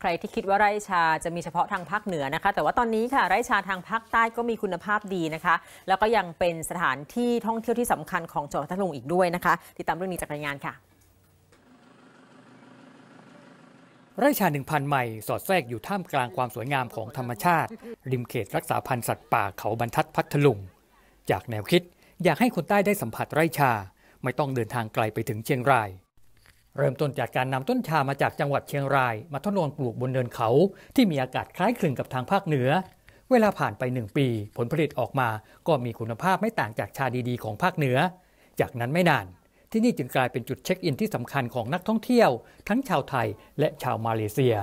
ใครที่คิดว่าไร่ชาจะมีเฉพาะทางภาคเหนือนะคะ แต่ว่าตอนนี้ค่ะไร่ชาทางภาคใต้ก็มีคุณภาพดีนะคะ แล้วก็ยังเป็นสถานที่ท่องเที่ยวที่สำคัญของจังหวัดพัทลุงอีกด้วยนะคะ ติดตามเรื่องนี้จากรายงานค่ะไร่ชาหนึ่งพันใหม่สอดแทรกอยู่ท่ามกลางความสวยงามของธรรมชาติ ริมเขตรักษาพันธุ์สัตว์ป่าเขาบรรทัดพัทลุงจากแนวคิด อยากให้คนใต้ได้สัมผัสไร่ชาไม่ต้องเดินทางไกลไปถึงเชียงรายเริ่มต้นจากการนำต้นชามาจากจังหวัดเชียงราย มาทดลองปลูกบนเนินเขาที่มีอากาศคล้ายคลึงกับทางภาคเหนือ เวลาผ่านไปหนึ่งปีผลผลิตออกมาก็มีคุณภาพไม่ต่างจากชาดีๆของภาคเหนือ จากนั้นไม่นาน ที่นี่จึงกลายเป็นจุดเช็คอินที่สำคัญของนักท่องเที่ยว ทั้งชาวไทยและชาวมาเลเซีย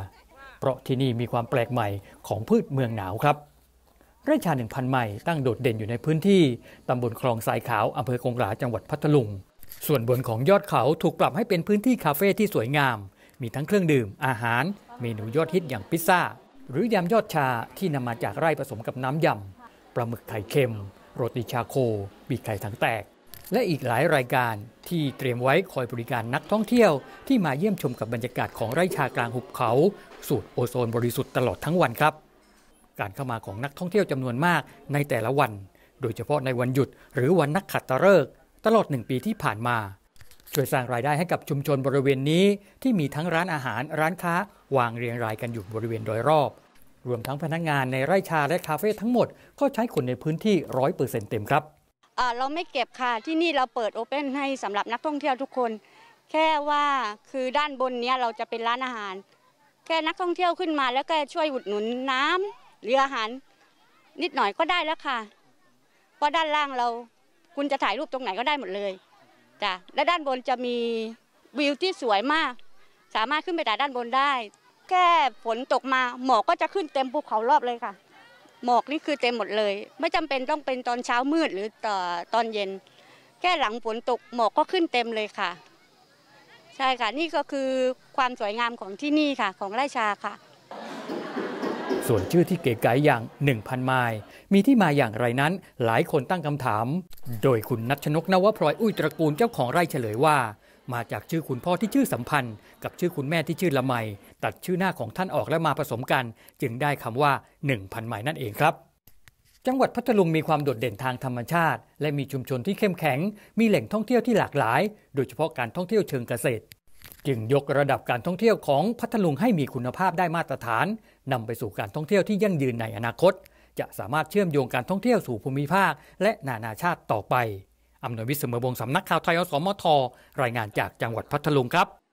เพราะที่นี่มีความแปลกใหม่ของพืชเมืองหนาวครับไร่ชาหนึ่งพันไม่ตั้งโดดเด่นอยู่ในพื้นที่ตำบลคลองสายขาวอำเภอกงหลาจังหวัดพัทลุงส่วนบนของยอดเขาถูกปรับให้เป็นพื้นที่คาเฟ่ที่สวยงาม มีทั้งเครื่องดื่มอาหารเมนูยอดฮิตอย่างพิซซ่าหรือยำยอดชาที่นำมาจากไร่ผสมกับน้ำยำปลาหมึกไข่เค็มโรตีชาโคบีไข่ถังแตกและอีกหลายรายการที่เตรียมไว้คอยบริการนักท่องเที่ยว ที่มาเยี่ยมชมกับบรรยากาศของไร่ชากลางหุบเขา สูตรโอโซนบริสุทธิ์ตลอดทั้งวันครับ การเข้ามาของนักท่องเที่ยวจำนวนมากในแต่ละวัน โดยเฉพาะในวันหยุดหรือวันนักขัตฤกษ์ตลอดหนึ่งปีที่ผ่านมา ช่วยสร้างรายได้ให้กับชุมชนบริเวณนี้ที่มีทั้งร้านอาหารร้านค้า วางเรียงรายกันอยู่บริเวณโดยรอบ รวมทั้งพนักงงานในไร่ชาและคาเฟ่ทั้งหมด ก็ใช้คนในพื้นที่ร้อยเปอร์เซ็นต์เต็มครับเราไม่เก็บค่ะที่นี่เราเปิดโอเพนให้สำหรับนักท่องเที่ยวทุกคน แค่ว่าคือด้านบนนี้เราจะเป็นร้านอาหาร แค่นักท่องเที่ยวขึ้นมา แล้วก็ช่วยอุดหนุนน้ำหรืออาหารนิดหน่อยก็ได้แล้วค่ะเพราะด้านล่างเราคุณจะถ่ายรูปตรงไหนก็ได้หมดเลยจ้ะและด้านบนจะมีวิวที่สวยมาก สามารถขึ้นไปถ่ายด้านบนได้ แค่ฝนตกมาหมอกก็จะขึ้นเต็มภูเขารอบเลยค่ะ หมอกนี่คือเต็มหมดเลย ไม่จำเป็นต้องเป็นตอนเช้ามืดหรือต่อตอนเย็นแค่หลังฝนตกหมอกก็ขึ้นเต็มเลยค่ะใช่ค่ะนี่ก็คือความสวยงามของที่นี่ค่ะ ของไร่ชาค่ะส่วนชื่อที่เก๋ไก๋อย่าง 1,000 ไมล์มีที่มาอย่างไรนั้น หลายคนตั้งคำถาม โดยคุณนัชนกนวพลอยอุ้ยตระกูล เจ้าของไร่เฉลยว่า มาจากชื่อคุณพ่อที่ชื่อสัมพันธ์ กับชื่อคุณแม่ที่ชื่อละไมตัดชื่อหน้าของท่านออกและมาผสมกัน จึงได้คำว่า 1,000 ไมล์นั่นเองครับ จังหวัดพัทลุงมีความโดดเด่นทางธรรมชาติ และมีชุมชนที่เข้มแข็ง มีแหล่งท่องเที่ยวที่หลากหลาย โดยเฉพาะการท่องเที่ยวเชิงเกษตรจึงยกระดับการท่องเที่ยวของพัทลุงให้มีคุณภาพได้มาตรฐาน นำไปสู่การท่องเที่ยวที่ยั่งยืนในอนาคต จะสามารถเชื่อมโยงการท่องเที่ยวสู่ภูมิภาคและนานาชาติต่อไป อำนวยวิสมวงสำนักข่าวไทยอสมท รายงานจากจังหวัดพัทลุงครับ